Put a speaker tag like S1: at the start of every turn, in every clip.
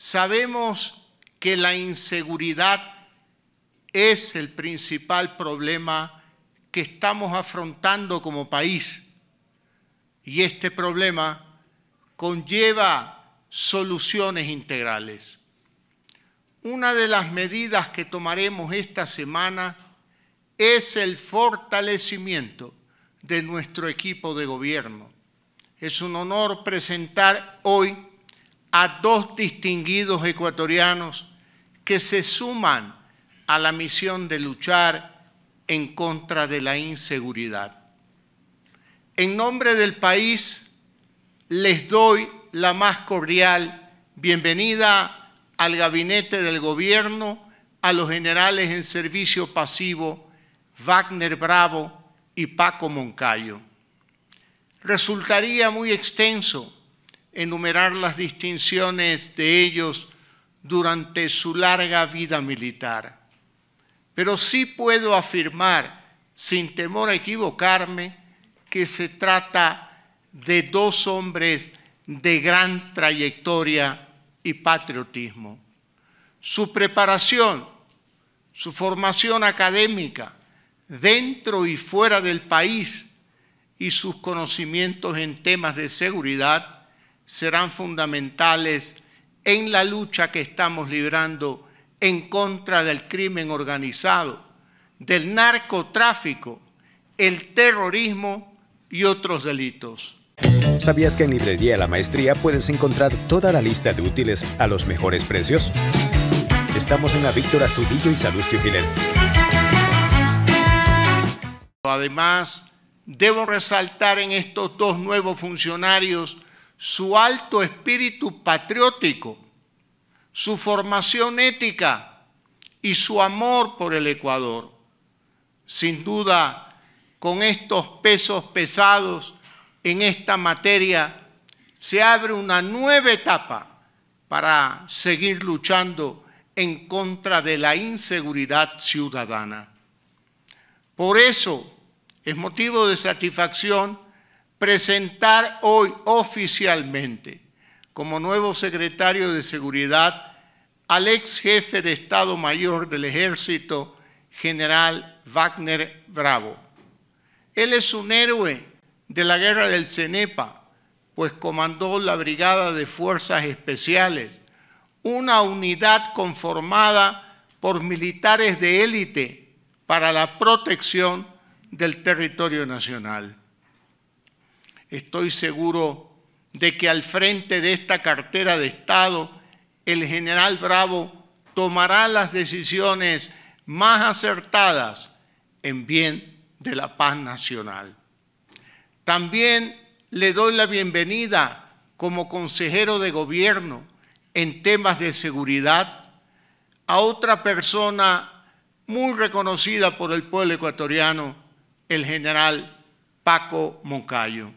S1: Sabemos que la inseguridad es el principal problema que estamos afrontando como país y este problema conlleva soluciones integrales. Una de las medidas que tomaremos esta semana es el fortalecimiento de nuestro equipo de gobierno. Es un honor presentar hoy a dos distinguidos ecuatorianos que se suman a la misión de luchar en contra de la inseguridad. En nombre del país, les doy la más cordial bienvenida al gabinete del gobierno, a los generales en servicio pasivo, Wagner Bravo y Paco Moncayo. Resultaría muy extenso enumerar las distinciones de ellos durante su larga vida militar. Pero sí puedo afirmar, sin temor a equivocarme, que se trata de dos hombres de gran trayectoria y patriotismo. Su preparación, su formación académica, dentro y fuera del país, y sus conocimientos en temas de seguridad, serán fundamentales en la lucha que estamos librando en contra del crimen organizado, del narcotráfico, el terrorismo y otros delitos. ¿Sabías que en Librería La Maestría puedes encontrar toda la lista de útiles a los mejores precios? Estamos en la Víctor Astudillo y Salustio Gilén. Además, debo resaltar en estos dos nuevos funcionarios su alto espíritu patriótico, su formación ética y su amor por el Ecuador. Sin duda, con estos pesos pesados en esta materia, se abre una nueva etapa para seguir luchando en contra de la inseguridad ciudadana. Por eso es motivo de satisfacción presentar hoy oficialmente como nuevo secretario de Seguridad al ex jefe de Estado Mayor del Ejército, general Wagner Bravo. Él es un héroe de la guerra del Cenepa, pues comandó la Brigada de Fuerzas Especiales, una unidad conformada por militares de élite para la protección del territorio nacional. Estoy seguro de que al frente de esta cartera de Estado, el general Bravo tomará las decisiones más acertadas en bien de la paz nacional. También le doy la bienvenida como consejero de gobierno en temas de seguridad a otra persona muy reconocida por el pueblo ecuatoriano, el general Paco Moncayo.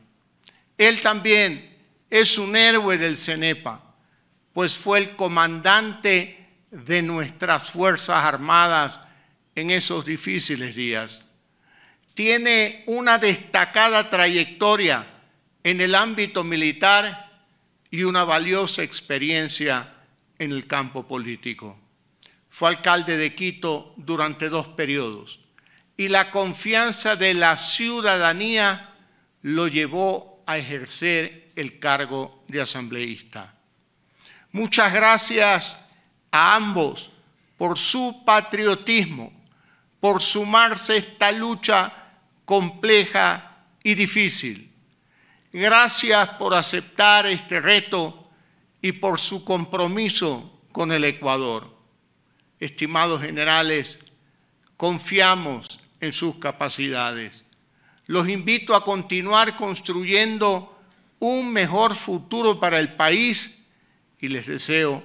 S1: Él también es un héroe del CENEPA, pues fue el comandante de nuestras Fuerzas Armadas en esos difíciles días. Tiene una destacada trayectoria en el ámbito militar y una valiosa experiencia en el campo político. Fue alcalde de Quito durante dos periodos y la confianza de la ciudadanía lo llevó ejercer el cargo de asambleísta. Muchas gracias a ambos por su patriotismo, por sumarse a esta lucha compleja y difícil. Gracias por aceptar este reto y por su compromiso con el Ecuador. Estimados generales, confiamos en sus capacidades. Los invito a continuar construyendo un mejor futuro para el país y les deseo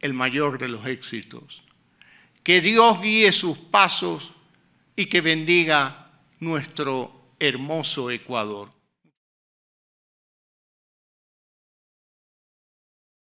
S1: el mayor de los éxitos. Que Dios guíe sus pasos y que bendiga nuestro hermoso Ecuador.